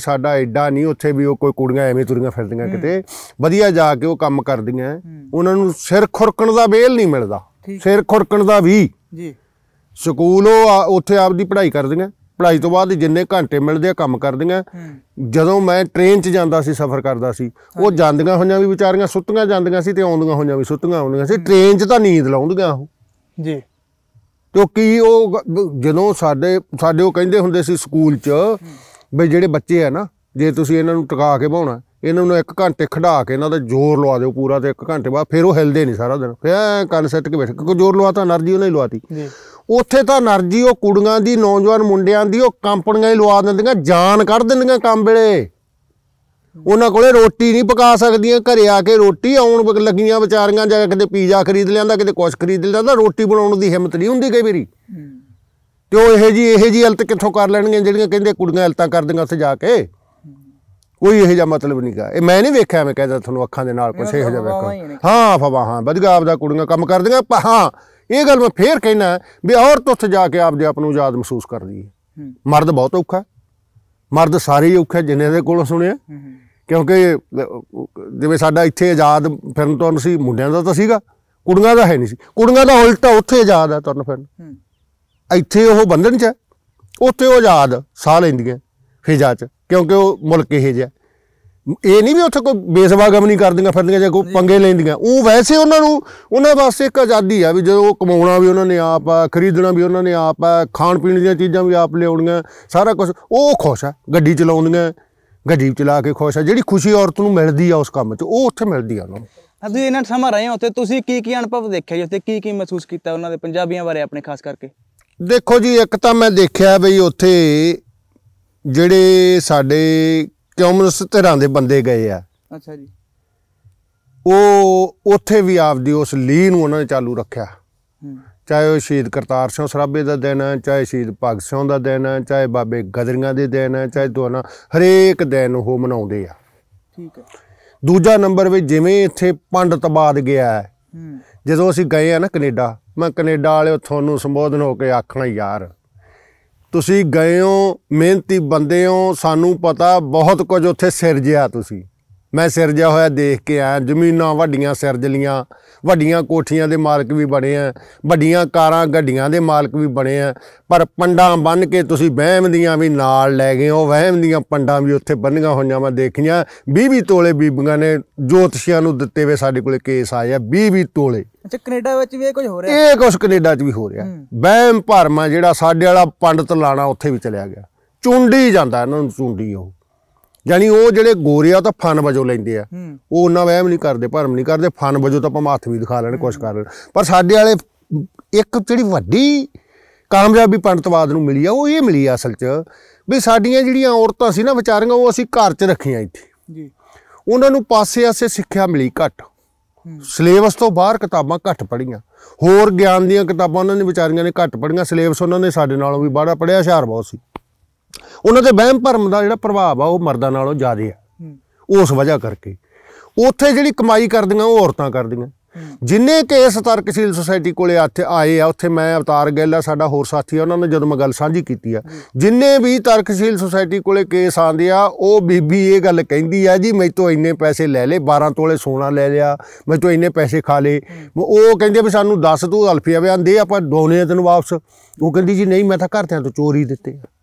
ਸਾਡਾ ਐਡਾ ਨਹੀਂ ਉੱਥੇ ਵੀ ਉਹ ਕੋਈ ਕੁੜੀਆਂ ਐਵੇਂ ਤੁਰੀਆਂ ਫਿਰਦੀਆਂ ਕਿਤੇ ਵਧੀਆ ਜਾ ਕੇ ਉਹ ਕੰਮ ਕਰਦੀਆਂ ਉਹਨਾਂ ਨੂੰ ਸਿਰ ਖੁਰਕਣ ਦਾ ਵੇਲ ਨਹੀਂ ਮਿਲਦਾ ਸਿਰ ਖੁਰਕਣ ਦਾ ਵੀ ਜੀ ਸਕੂਲ ਉਹ ਉੱਥੇ ਆਪਦੀ ਪੜ੍ਹਾਈ ਕਰਦੀਆਂ ਪੜ੍ਹਾਈ ਤੋਂ ਬਾਅਦ ਜਿੰਨੇ ਘੰਟੇ ਮਿਲਦੇ ਆ ਕੰਮ ਕਰਦੀਆਂ ਜਦੋਂ ਮੈਂ ਟ੍ਰੇਨ 'ਚ ਜਾਂਦਾ ਸੀ ਸਫ਼ਰ ਕਰਦਾ ਸੀ ਉਹ ਜਾਂਦੀਆਂ ਹੋਈਆਂ ਵੀ ਵਿਚਾਰੀਆਂ ਸੁੱਤੀਆਂ ਜਾਂਦੀਆਂ ਸੀ ਤੇ ਆਉਂਦੀਆਂ ਹੋਈਆਂ ਵੀ ਸੁੱਤੀਆਂ ਆਉਂਦੀਆਂ ਸੀ ਟ੍ਰੇਨ 'ਚ ਤਾਂ ਨੀਂਦ ਲਾਉਂਦੀਆਂ ਉਹ ਜੀ ਕਿਉਂਕਿ ਉਹ ਜਦੋਂ ਸਾਡੇ ਸਾਡੇ ਉਹ ਕਹਿੰਦੇ ਹੁੰਦੇ ਸੀ ਸਕੂਲ 'ਚ ਵੀ ਜਿਹੜੇ ਬੱਚੇ ਆ ਨਾ ਜੇ ਤੁਸੀਂ ਇਹਨਾਂ ਨੂੰ ਟਿਕਾ ਕੇ ਬਾਉਣਾ ਇਹਨਾਂ ਨੂੰ ਇੱਕ ਘੰਟੇ ਖੜਾ ਕੇ ਇਹਨਾਂ ਦਾ ਜ਼ੋਰ ਲਵਾ ਦਿਓ ਪੂਰਾ ਤੇ ਇੱਕ ਘੰਟੇ ਬਾਅਦ ਫਿਰ ਉਹ ਹਿਲਦੇ ਨਹੀਂ ਸਾਰਾ ਦਿਨ ਫਿਰ ਕੰਨ ਸੈੱਟ ਕੇ ਬੈਠ ਕਿਉਂਕਿ ਜ਼ੋਰ ਲਵਾਤਾ એનર્ਜੀ ਉਹਨੇ ਲਵਾਤੀ ਜੀ ਉੱਥੇ ਤਾਂ એનર્ਜੀ ਉਹ ਕੁੜੀਆਂ ਦੀ ਨੌਜਵਾਨ ਮੁੰਡਿਆਂ ਦੀ ਉਹ ਕੰਪਨੀਆਂ ਹੀ ਲਵਾ ਦਿੰਦੀਆਂ ਜਾਨ ਕੱਢ ਦਿੰਦੀਆਂ ਕੰਮ ਵੇਲੇ ਉਹਨਾਂ ਕੋਲੇ ਰੋਟੀ ਨਹੀਂ ਪਕਾ ਸਕਦੀਆਂ ਘਰੇ ਆ ਕੇ ਰੋਟੀ ਆਉਣ ਲੱਗੀਆਂ ਵਿਚਾਰੀਆਂ ਜਾਂ ਕਿਤੇ ਪੀਜ਼ਾ ਖਰੀਦ ਲਿਆਂਦਾ ਕਿਤੇ ਕੁਛ ਖਰੀਦ ਲਿਆਂਦਾ ਰੋਟੀ ਬਣਾਉਣ ਦੀ ਹਿੰਮਤ ਨਹੀਂ ਹੁੰਦੀ ਕਈ ਵਾਰੀ ਤੇ ਉਹ ਇਹ ਜੀ ਇਹ ਜੀ ਹਲਤ ਕਿੱਥੋਂ ਕਰ ਲੈਣਗੇ ਜਿਹੜੀਆਂ ਕਹਿੰਦੇ ਕੁੜੀਆਂ ਹਲਤਾਂ ਕਰਦੀਆਂ ਉੱਥੇ ਜਾ ਕੇ ਕੋਈ ਇਹੋ ਜਿਹਾ ਮਤਲਬ ਨਹੀਂ ਗਾ ਇਹ ਮੈਂ ਨਹੀਂ ਵੇਖਿਆ ਮੈਂ ਕਹਿੰਦਾ ਤੁਹਾਨੂੰ ਅੱਖਾਂ ਦੇ ਨਾਲ ਕੁਛ ਇਹੋ ਜਿਹਾ ਵੇਖੋ ਹਾਂ ਫਵਾ ਹਾਂ ਵਧੀਆ ਆਪਦਾ ਕੁੜੀਆਂ ਕੰਮ ਕਰਦੀਆਂ ਹਾਂ ਇਹ ਗੱਲ ਮੈਂ ਫੇਰ ਕਹਿਣਾ ਵੀ ਔਰਤ ਉੱਥੇ ਜਾ ਕੇ ਆਪ ਦੇ ਆਪ ਨੂੰ ਆਜ਼ਾਦ ਮਹਿਸੂਸ ਕਰਦੀ ਹੈ ਮਰਦ ਬਹੁਤ ਔਖਾ ਮਰਦ ਸਾਰੇ ਔਖੇ ਜਿੰਨੇ ਦੇ ਕੋਲ ਸੁਣਿਆ ਕਿਉਂਕਿ ਜਿਵੇਂ ਸਾਡਾ ਇੱਥੇ ਆਜ਼ਾਦ ਫਿਰਨ ਤੋਂ ਸੀ ਮੁੰਡਿਆਂ ਦਾ ਤਾਂ ਸੀਗਾ ਕੁੜੀਆਂ ਦਾ ਹੈ ਨਹੀਂ ਸੀ ਕੁੜੀਆਂ ਦਾ ਉਲਟਾ ਉੱਥੇ ਆਜ਼ਾਦ ਹੈ ਤੁਰਨ ਫਿਰਨ ਇੱਥੇ ਉਹ ਬੰਧਨ 'ਚ ਉੱਥੇ ਉਹ ਆਜ਼ਾਦ ਸਾਹ ਲੈਂਦੀਆਂ ਫਿਜ਼ਾ 'ਚ ਕਿਉਂਕਿ ਉਹ ਮੁਲਕ ਇਹ ਜਿਹਾ ਇਹ ਨਹੀਂ ਵੀ ਉੱਥੇ ਕੋਈ ਬੇਸਵਾਗਮ ਨਹੀਂ ਕਰਦੀਆਂ ਫਿਰਦੀਆਂ ਜਾਂ ਕੋਈ ਪੰਗੇ ਲੈਂਦੀਆਂ ਉਹ ਵੈਸੇ ਉਹਨਾਂ ਨੂੰ ਉਹਨਾਂ ਵਾਸਤੇ ਇੱਕ ਆਜ਼ਾਦੀ ਆ ਵੀ ਜਦੋਂ ਉਹ ਕਮਾਉਣਾ ਵੀ ਉਹਨਾਂ ਨੇ ਆਪ ਆ ਖਰੀਦਣਾ ਵੀ ਉਹਨਾਂ ਨੇ ਆਪ ਆ ਖਾਣ ਪੀਣ ਦੀਆਂ ਚੀਜ਼ਾਂ ਵੀ ਆਪ ਲਿਆਉਣੀਆਂ ਸਾਰਾ ਕੁਝ ਉਹ ਖੁਸ਼ ਆ ਗੱਡੀ ਚਲਾਉਂਦੀਆਂ ਗੱਡੀ ਚਲਾ ਕੇ ਖੁਸ਼ ਆ ਜਿਹੜੀ ਖੁਸ਼ੀ ਔਰਤ ਨੂੰ ਮਿਲਦੀ ਆ ਉਸ ਕੰਮ 'ਚ ਉਹ ਉੱਥੇ ਮਿਲਦੀ ਆ ਉਹਨਾਂ ਨੂੰ ਤੁਸੀਂ ਇਹਨਾਂ ਸਮਾਂ ਰਹੇ ਹੋ ਤੇ ਤੁਸੀਂ ਕੀ ਕੀ ਅਨੁਭਵ ਦੇਖਿਆ ਜੀ ਉੱਥੇ ਕੀ ਕੀ ਮਹਿਸੂਸ ਕੀਤਾ ਉਹਨਾਂ ਦੇ ਪੰਜਾਬੀਆਂ ਬਾਰੇ ਆਪਣੇ ਖਾਸ ਕਰਕੇ ਦੇਖੋ ਜੀ ਇੱਕ ਤਾਂ ਮੈਂ ਦੇਖਿਆ ਬਈ ਉੱਥੇ ਜਿਹੜੇ ਸਾਡੇ ਕਮਿਊਨਿਸਟ ਧਿਰਾਂ ਦੇ ਬੰਦੇ ਗਏ ਆ ਅੱਛਾ ਜੀ ਉਹ ਉੱਥੇ ਵੀ ਆਪਦੀ ਉਸ ਲੀ ਨੂੰ ਉਹਨਾਂ ਨੇ ਚਾਲੂ ਰੱਖਿਆ ਚਾਹੇ ਉਹ ਸ਼ਹੀਦ ਕਰਤਾਰ ਸਿੰਘ ਸਰਾਬੇ ਦਾ ਦਿਨ ਹੈ ਚਾਹੇ ਸ਼ਹੀਦ ਭਗਤ ਸਿੰਘ ਦਾ ਦਿਨ ਹੈ ਚਾਹੇ ਬਾਬੇ ਗਦਰੀਆਂ ਦੇ ਦਿਨ ਹੈ ਚਾਹੇ ਦੋਨਾ ਹਰੇਕ ਦਿਨ ਉਹ ਮਨਾਉਂਦੇ ਆ ਠੀਕ ਹੈ ਦੂਜਾ ਨੰਬਰ ਵੀ ਜਿਵੇਂ ਇੱਥੇ ਪੰਡਤ ਬਾਦ ਗਿਆ ਜਦੋਂ ਅਸੀਂ ਗਏ ਆ ਨਾ ਕੈਨੇਡਾ ਮੈਂ ਕੈਨੇਡਾ ਵਾਲਿਓ ਤੁਹਾਨੂੰ ਸੰਬੋਧਨ ਹੋ ਕੇ ਆਖਣਾ ਯਾਰ ਤੁਸੀਂ ਗਏ ਹੋ ਮਿਹਨਤੀ ਬੰਦੇ ਹੋ ਸਾਨੂੰ ਪਤਾ ਬਹੁਤ ਕੁਝ ਉੱਥੇ ਸਿਰਜਿਆ ਤੁਸੀਂ ਮੈਂ ਸਿਰਜਿਆ ਹੋਇਆ ਦੇਖ ਕੇ ਆਇਆ ਜ਼ਮੀਨਾਂ ਵੱਡੀਆਂ ਸਿਰਜ ਲੀਆਂ ਵੱਡੀਆਂ ਕੋਠੀਆਂ ਦੇ ਮਾਲਕ ਵੀ ਬਣੇ ਆ ਵੱਡੀਆਂ ਕਾਰਾਂ ਗੱਡੀਆਂ ਦੇ ਮਾਲਕ ਵੀ ਬਣੇ ਆ ਪਰ ਪੰਡਾਂ ਬੰਨ ਕੇ ਤੁਸੀਂ ਵਹਿਮ ਦੀਆਂ ਵੀ ਨਾਲ ਲੈ ਗਏ ਉਹ ਵਹਿਮ ਦੀਆਂ ਪੰਡਾਂ ਵੀ ਉੱਥੇ ਬੰਨੀਆਂ ਹੋਈਆਂ ਮੈਂ ਦੇਖੀਆਂ 20-20 ਤੋਲੇ ਬੀਬੀਆਂ ਨੇ ਜੋਤਸ਼ੀਆਂ ਨੂੰ ਦਿੱਤੇ ਵੇ ਸਾਡੇ ਕੋਲੇ ਕੇਸ ਆਇਆ 20-20 ਤੋਲੇ ਅੱਛਾ ਕੈਨੇਡਾ ਵਿੱਚ ਵੀ ਇਹ ਕੁਝ ਹੋ ਰਿਹਾ ਇਹ ਕੁਝ ਕੈਨੇਡਾ 'ਚ ਵੀ ਹੋ ਰਿਹਾ ਵਹਿਮ ਭਰਮਾ ਜਿਹੜਾ ਸਾਡੇ ਵਾਲਾ ਪੰਡਤ ਲਾਣਾ ਉੱਥੇ ਵੀ ਚਲਿਆ ਗਿਆ ਚੁੰਡੀ ਜਾਂਦਾ ਇਹਨਾਂ ਨੂੰ ਚੁੰਡੀ ਉਹ ਯਾਨੀ ਉਹ ਜਿਹੜੇ ਗੋਰੇ ਆ ਤਾਂ ਫਨ ਵਜੋ ਲੈਂਦੇ ਆ ਉਹ ਉਹਨਾਂ ਵਹਿਮ ਨਹੀਂ ਕਰਦੇ ਭਰਮ ਨਹੀਂ ਕਰਦੇ ਫਨ ਵਜੋ ਤਾਂ ਆਪਾਂ ਹੱਥ ਵੀ ਦਿਖਾ ਲੈਣ ਕੁਛ ਕਰ ਪਰ ਸਾਡੇ ਵਾਲੇ ਇੱਕ ਜਿਹੜੀ ਵੱਡੀ ਕਾਮਯਾਬੀ ਪੰਡਤਵਾਦ ਨੂੰ ਮਿਲੀ ਆ ਉਹ ਇਹ ਮਿਲੀ ਆ ਅਸਲ 'ਚ ਵੀ ਸਾਡੀਆਂ ਜਿਹੜੀਆਂ ਔਰਤਾਂ ਸੀ ਨਾ ਵਿਚਾਰੀਆਂ ਉਹ ਅਸੀਂ ਘਰ 'ਚ ਰੱਖੀਆਂ ਇੱਥੇ ਜੀ ਉਹਨਾਂ ਨੂੰ ਪਾਸੇ-ਆਸੇ ਸਿੱਖਿਆ ਮਿਲੀ ਘੱਟ ਸਿਲੇਬਸ ਤੋਂ ਬਾਹਰ ਕਿਤਾਬਾਂ ਘੱਟ ਪੜੀਆਂ ਹੋਰ ਗਿਆਨ ਦੀਆਂ ਕਿਤਾਬਾਂ ਉਹਨਾਂ ਨੇ ਵਿਚਾਰੀਆਂ ਨੇ ਘੱਟ ਪੜੀਆਂ ਸਿਲੇਬਸ ਉਹਨਾਂ ਨੇ ਸਾਡੇ ਨਾਲੋਂ ਵੀ ਬਾੜਾ ਪੜਿਆ ਹਸ਼ਿਆਰ ਬਹੁਤ ਸੀ ਉਹਨਾਂ ਦੇ ਵਹਿਮ ਭਰਮ ਦਾ ਜਿਹੜਾ ਪ੍ਰਭਾਵ ਆ ਉਹ ਮਰਦਾਂ ਨਾਲੋਂ ਜ਼ਿਆਦਾ ਆ ਉਸ ਵਜ੍ਹਾ ਕਰਕੇ ਉੱਥੇ ਜਿਹੜੀ ਕਮਾਈ ਕਰਦੀਆਂ ਉਹ ਔਰਤਾਂ ਕਰਦੀਆਂ ਜਿੰਨੇ ਕੇਸ ਤਰਕਸ਼ੀਲ ਸੁਸਾਇਟੀ ਕੋਲੇ ਆਥੇ ਆਏ ਆ ਉੱਥੇ ਮੈਂ ਅਵਤਾਰ ਗਿੱਲ ਆ ਸਾਡਾ ਹੋਰ ਸਾਥੀ ਆ ਉਹਨਾਂ ਨੇ ਜਦੋਂ ਮੈਂ ਗੱਲ ਸਾਂਝੀ ਕੀਤੀ ਆ ਜਿੰਨੇ ਵੀ ਤਰਕਸ਼ੀਲ ਸੁਸਾਇਟੀ ਕੋਲੇ ਕੇਸ ਆਂਦੇ ਆ ਉਹ ਬੀਬੀ ਇਹ ਗੱਲ ਕਹਿੰਦੀ ਆ ਜੀ ਮੈਥੋਂ ਇੰਨੇ ਪੈਸੇ ਲੈ ਲੇ 12 ਤੋਲੇ ਸੋਨਾ ਲੈ ਲਿਆ ਮੈਥੋਂ ਇੰਨੇ ਪੈਸੇ ਖਾ ਲੇ ਉਹ ਕਹਿੰਦੇ ਵੀ ਸਾਨੂੰ 10 ਤੂੰ ਅਲਫੀਆ ਬਿਆਨ ਦੇ ਆਪਾਂ ਦੋਨੇ ਤੈਨੂੰ ਵਾਪਸ ਉਹ ਕਹਿੰਦੀ ਜੀ ਨਹੀਂ ਮੈਂ ਤਾਂ ਘਰ ਤੋਂ ਚੋਰੀ ਦਿੱਤੇ ਆ